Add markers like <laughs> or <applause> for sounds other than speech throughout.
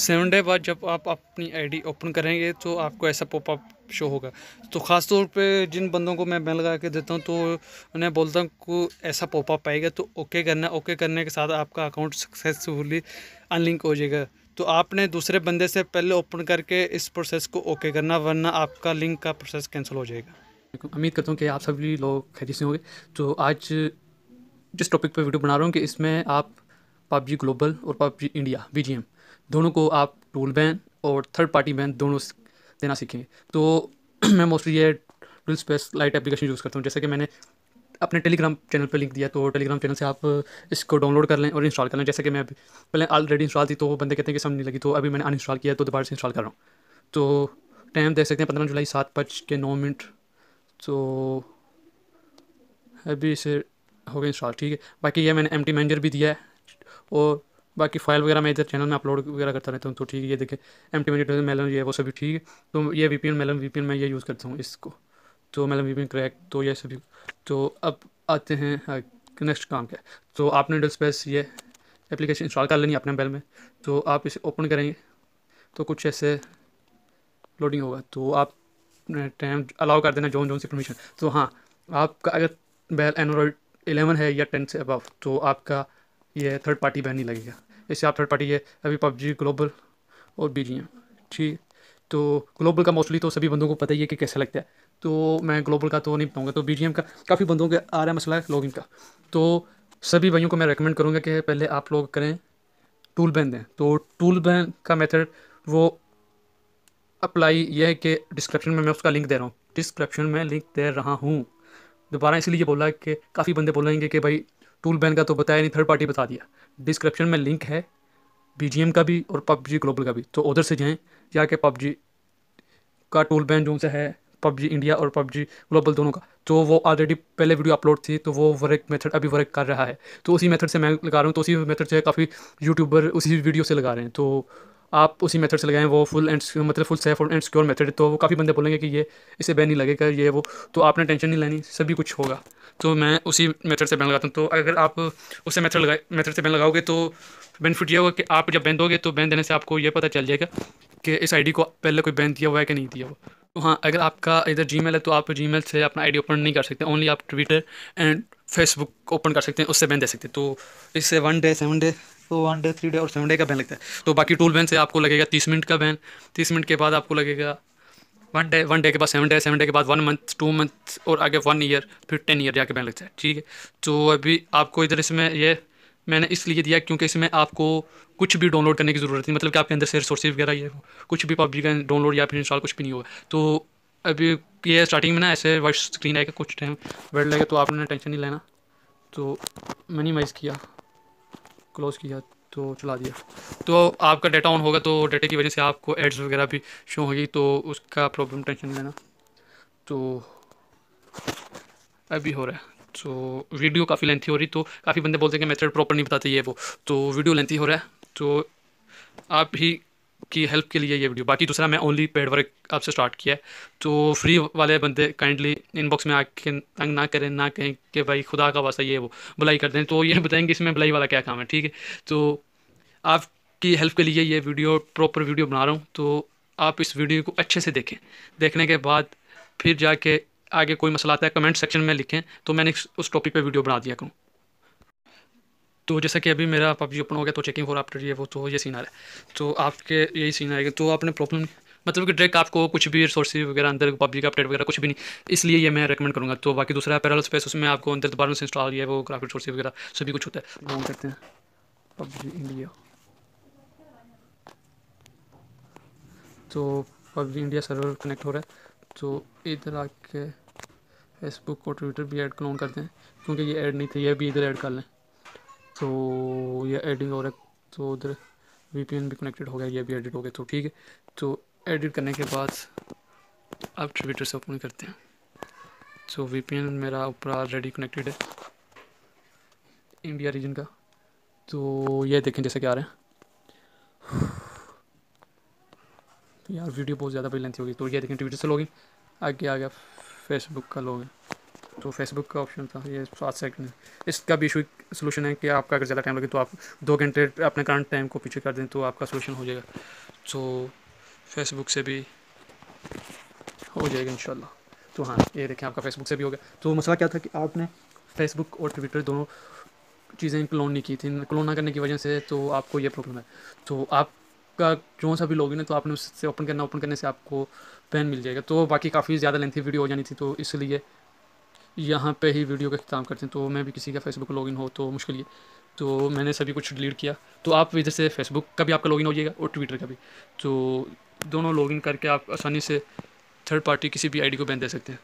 seven day बाद जब आप अपनी आईडी ओपन करेंगे तो आपको ऐसा पॉपअप शो होगा तो ख़ास तौर पे जिन बंदों को मैं मैं लगा के देता हूँ तो उन्हें बोलता हूँ को ऐसा पॉपअप आएगा तो ओके करना ओके करने के साथ आपका अकाउंट सक्सेसफुली अनलिंक हो जाएगा तो आपने दूसरे बंदे से पहले ओपन करके इस प्रोसेस को ओके करना वरना आपका लिंक का प्रोसेस कैंसिल हो जाएगा उम्मीद करता हूँ कि आप सभी लोग खरीद से होंगे तो आज जिस टॉपिक पर वीडियो बना रहा हूँ कि इसमें आप पबजी ग्लोबल और पबजी इंडिया बी दोनों को आप टूल बैन और थर्ड पार्टी बैन दोनों देना सीखें तो <clears throat> मैं मोस्टली ये tool space light application use करता हूँ जैसे कि मैंने अपने टेलीग्राम चैनल पर लिंक दिया तो टेलीग्राम चैनल से आप इसको डाउनलोड कर लें और इंस्टॉल कर लें जैसे कि मैं अभी पहले ऑलरेडी इंस्टॉल थी तो वो बंदे कहते हैं कि समझ नहीं लगी तो अभी मैंने अनइंस्टॉल किया तो दोबारा से इंस्टॉल कर रहा हूँ तो टाइम देख सकते हैं पंद्रह जुलाई सात बज के नौ मिनट तो अभी इसे हो गया इंस्टॉल ठीक है बाकी ये मैंने एम मैनेजर भी दिया है और बाकी फाइल वगैरह मैं इधर चैनल में अपलोड वगैरह करता रहता हूँ तो ठीक है ये देखे एम टी मेडिटेशन मेलन ये वो सभी ठीक है तो ये V P N melon V P N मैं ये यूज़ करता हूँ इसको तो melon V P N crack तो ये सभी तो अब आते हैं नेक्स्ट काम क्या तो आपने डल स्पेस ये एप्लीकेशन इंस्टॉल कर लेनी अपने मोबाइल में तो आप इसे ओपन करेंगे तो कुछ ऐसे लोडिंग होगा तो आप टाइम अलाउ कर देना जोन जोन से परमिशन तो हाँ आपका अगर बैल एंड्रॉयड एलेवन है या टेन से अबव तो आपका ये थर्ड पार्टी बैन नहीं लगेगा इससे आप थर्ड पार्टी है अभी पबजी ग्लोबल और बी ठीक तो ग्लोबल का मोस्टली तो सभी बंदों को पता ही है कि कैसे लगता है तो मैं ग्लोबल का तो नहीं बताऊँगा तो बी का काफ़ी बंदों के आ रहा है मसला है लॉगिन का तो सभी भाइयों को मैं रिकमेंड करूँगा कि पहले आप लोग करें टूल बैन दें तो टूल बैन का मेथड वो अप्लाई यह है कि डिस्क्रिप्शन में मैं उसका लिंक दे रहा हूँ डिस्क्रिप्शन में लिंक दे रहा हूँ दोबारा इसलिए बोला कि काफ़ी बंदे बोलेंगे कि भाई टूल बैन का तो बताया नहीं थर्ड पार्टी बता दिया डिस्क्रिप्शन में लिंक है बी का भी और पबजी ग्लोबल का भी तो उधर से जाएँ जाके पबजी का टूल बैन जो उनसे है पबजी इंडिया और पबजी ग्लोबल दोनों का तो वो ऑलरेडी पहले वीडियो अपलोड थी तो वो वर्क मेथड अभी वर्क कर रहा है तो उसी मेथड से मैं लगा रहा हूँ तो उसी मेथड से काफ़ी यूट्यूबर उसी वीडियो से लगा रहे हैं तो आप उसी मेथड से लगाएं वो फुल एंड मतलब full safe and secure method तो वो काफ़ी बंदे बोलेंगे कि ये इसे बैन नहीं लगेगा ये वो तो आपने टेंशन नहीं लेनी सभी कुछ होगा तो मैं उसी मेथड से बैन लगाता हूँ तो अगर आप उसे मेथड लगाए मेथड से बैन लगाओगे तो बेनिफिट ये होगा कि आप जब बैन दोगे तो बैन देने से आपको ये पता चल जाएगा कि इस आई को पहले कोई बैन दिया हुआ है कि नहीं दिया हुआ तो हाँ अगर आपका इधर जी है तो आप जी से अपना डी ओपन नहीं कर सकते ओनली आप ट्विटर एंड फेसबुक ओपन कर सकते हैं उससे बैन दे सकते हैं तो इससे वन डे सेवन डे तो वन डे थ्री डे और सेवन डे का बैन लगता है तो बाकी टूल बैन से आपको लगेगा तीस मिनट का बैन तीस मिनट के बाद आपको लगेगा वन डे वन डे के बाद सेवन डे सेवन डे के बाद वन मंथ टू मंथ और आगे वन ईयर फिर टेन ईयर जाके बैन लगता है ठीक है तो अभी आपको इधर इसमें ये मैंने इसलिए दिया क्योंकि इसमें आपको कुछ भी डाउनलोड करने की ज़रूरत नहीं मतलब कि आपके अंदर से रिसोर्स वगैरह ये कुछ भी पब्लिक का डाउनलोड या फिर इंस्टॉल कुछ भी नहीं हुआ तो अभी ये स्टार्टिंग में ना ऐसे वाइट स्क्रीन आएगा कुछ टाइम बैठ लगेगा तो आपने टेंशन नहीं लेना तो मैंने मैज किया क्लोज किया तो चला दिया तो आपका डाटा ऑन होगा तो डेटे की वजह से आपको एड्स वगैरह भी शो होगी तो उसका प्रॉब्लम टेंशन लेना तो अभी हो रहा है तो वीडियो काफ़ी लेंथी हो रही तो काफ़ी बंदे बोलते हैं कि मेथड प्रॉपर नहीं बताते ये वो तो वीडियो लेंथी हो रहा है तो आप ही की हेल्प के लिए ये वीडियो बाकी दूसरा मैं ओनली पेड वर्क आपसे स्टार्ट किया है तो फ्री वाले बंदे काइंडली इनबॉक्स में आके तंग ना करें ना कहें कि भाई खुदा का वास्ता ये वो भलाई कर दें तो ये बताएंगे इसमें भलाई वाला क्या काम है ठीक है तो आपकी हेल्प के लिए ये वीडियो प्रॉपर वीडियो बना रहा हूँ तो आप इस वीडियो को अच्छे से देखें देखने के बाद फिर जाके आगे कोई मसला आता है कमेंट सेक्शन में लिखें तो मैंने उस टॉपिक पर वीडियो बना दिया करूँ तो जैसा कि अभी मेरा पबजी ओपन हो गया तो चेकिंग फॉर आफ्टर ये वो तो ये सीन आ रहा है तो आपके यही सीन आएगा तो आपने प्रॉब्लम मतलब कि डायरेक्ट आपको कुछ भी रिसोर्स वगैरह अंदर पब्जी का अपडेट वगैरह कुछ भी नहीं इसलिए ये मैं रेकमेंड करूँगा तो बाकी दूसरा पैरल स्पेस उसमें आपको अंदर दोबारा से इंस्टॉल है वो ग्राफिक रिसोर्स वगैरह सभी कुछ होता है डाउन करते हैं पबजी इंडिया तो पबजी इंडिया सर्वर कनेक्ट हो रहा है तो इधर आके फेसबुक और ट्विटर भी ऐड क्लोन करते हैं क्योंकि ये ऐड नहीं थे ये भी इधर ऐड कर लें सो तो ये एडिंग हो रहा है तो उधर वी पी एन भी कनेक्टेड हो गया ये भी एडिट हो गया तो ठीक है तो एडिट करने के बाद आप ट्विटर से ओपन करते हैं सो वी पी एन मेरा ऊपर ऑलरेडी कनेक्टेड है इंडिया रीजन का तो ये देखें जैसे क्या आ रहे है यार वीडियो बहुत ज़्यादा बड़ी लेंथी होगी तो ये देखें ट्विटर से लोगे आगे आ गया फेसबुक का हैं तो फेसबुक का ऑप्शन था ये सात सेकंड इसका भी इशू सोलूशन है कि आपका अगर ज़्यादा टाइम लगे तो आप दो घंटे अपने करंट टाइम को पीछे कर दें तो आपका सोलूशन हो जाएगा तो फेसबुक से भी हो जाएगा इन तो हाँ ये देखें आपका फेसबुक से भी हो गया तो मसला क्या था कि आपने फेसबुक और ट्विटर दोनों चीज़ें क्लोन नहीं की थी क्लोन ना करने की वजह से तो आपको ये प्रॉब्लम है तो आप का जो सा भी लॉगिन है तो आपने उससे ओपन करना ओपन करने से आपको पेन मिल जाएगा तो बाकी काफ़ी ज़्यादा लेंथी वीडियो हो जानी थी तो इसलिए यहाँ पे ही वीडियो का इख्ताम करते हैं तो मैं भी किसी का फेसबुक लॉगिन हो तो मुश्किल है तो मैंने सभी कुछ डिलीट किया तो आप इधर से फेसबुक का भी आपका लॉगिन हो जाएगा और ट्विटर का भी तो दोनों लॉगिन करके आप आसानी से थर्ड पार्टी किसी भी आईडी को बैन दे सकते हैं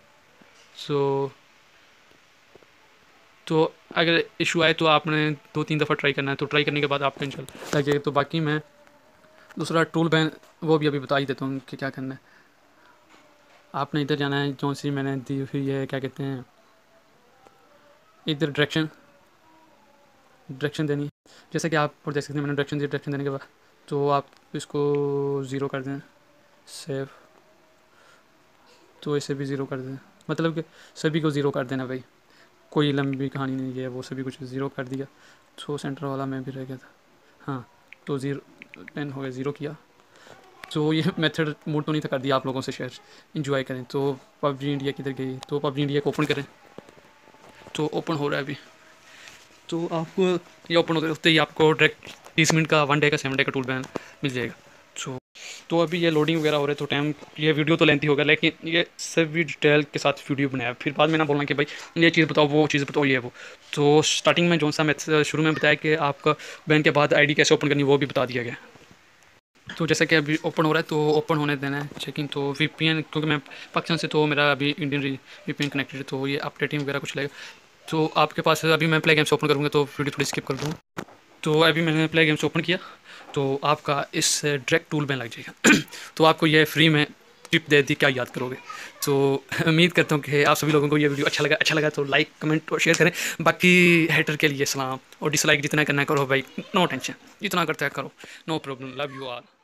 सो so, तो अगर इशू आए तो आपने दो तीन दफ़ा ट्राई करना है तो ट्राई करने के बाद आपको इंशाल्लाह लगे तो बाकी मैं दूसरा टूल बैन वो भी अभी बता ही देता हूँ कि क्या करना है आपने इधर जाना है जो सी मैंने दी हुई है क्या कहते हैं इधर डायरेक्शन डायरेक्शन देनी जैसे कि आप देख सकते हैं मैंने डायरेक्शन दी डायरेक्शन देने के बाद तो आप इसको ज़ीरो कर दें सेफ तो इसे भी ज़ीरो कर दें मतलब कि सभी को ज़ीरो कर देना भाई कोई लंबी कहानी नहीं है वो सभी कुछ ज़ीरो कर दिया तो सेंटर वाला मैं भी रह गया था हाँ तो ज़ीरो टेन हो गया ज़ीरो किया तो ये मेथड तो नहीं था कर दिया आप लोगों से शेयर इंजॉय करें तो पबजी इंडिया किधर गई तो पबजी इंडिया को ओपन करें तो ओपन हो रहा है अभी तो आपको ये ओपन होते होते ही आपको डायरेक्ट तीस मिनट का वन डे का सेवन डे का टूल बैन मिल जाएगा तो तो अभी ये लोडिंग वगैरह हो रहा है तो टाइम ये वीडियो तो लेंथी होगा लेकिन ये सभी डिटेल के साथ वीडियो बनाया फिर बाद में ना बोलना कि भाई ये चीज़ बताओ वो चीज़ बताओ ये वो तो स्टार्टिंग में जो सा मैं शुरू में बताया कि आपका बैन के बाद आईडी कैसे ओपन करनी वो भी बता दिया गया तो जैसा कि अभी ओपन हो रहा है तो ओपन होने देना है चेकिंग तो वी क्योंकि मैं पाकिस्तान से तो मेरा अभी इंडियन वी कनेक्टेड है तो ये अपडेटिंग वगैरह कुछ लगेगा तो आपके पास अभी मैं प्ले गेम्स ओपन करूँगा तो वीडियो थोड़ी स्किप कर दूँ तो अभी मैंने प्ले गेम्स ओपन किया तो आपका इस डायरेक्ट टूल में लग जाएगा <clears throat> तो आपको यह फ्री में टिप दे दी क्या याद करोगे तो <laughs> उम्मीद करता हूँ कि आप सभी लोगों को ये वीडियो अच्छा लगा अच्छा लगा तो लाइक कमेंट और शेयर करें बाकी हेटर के लिए सलाम और डिसलाइक जितना करना करो भाई नो टेंशन जितना करते है करो no problem love you are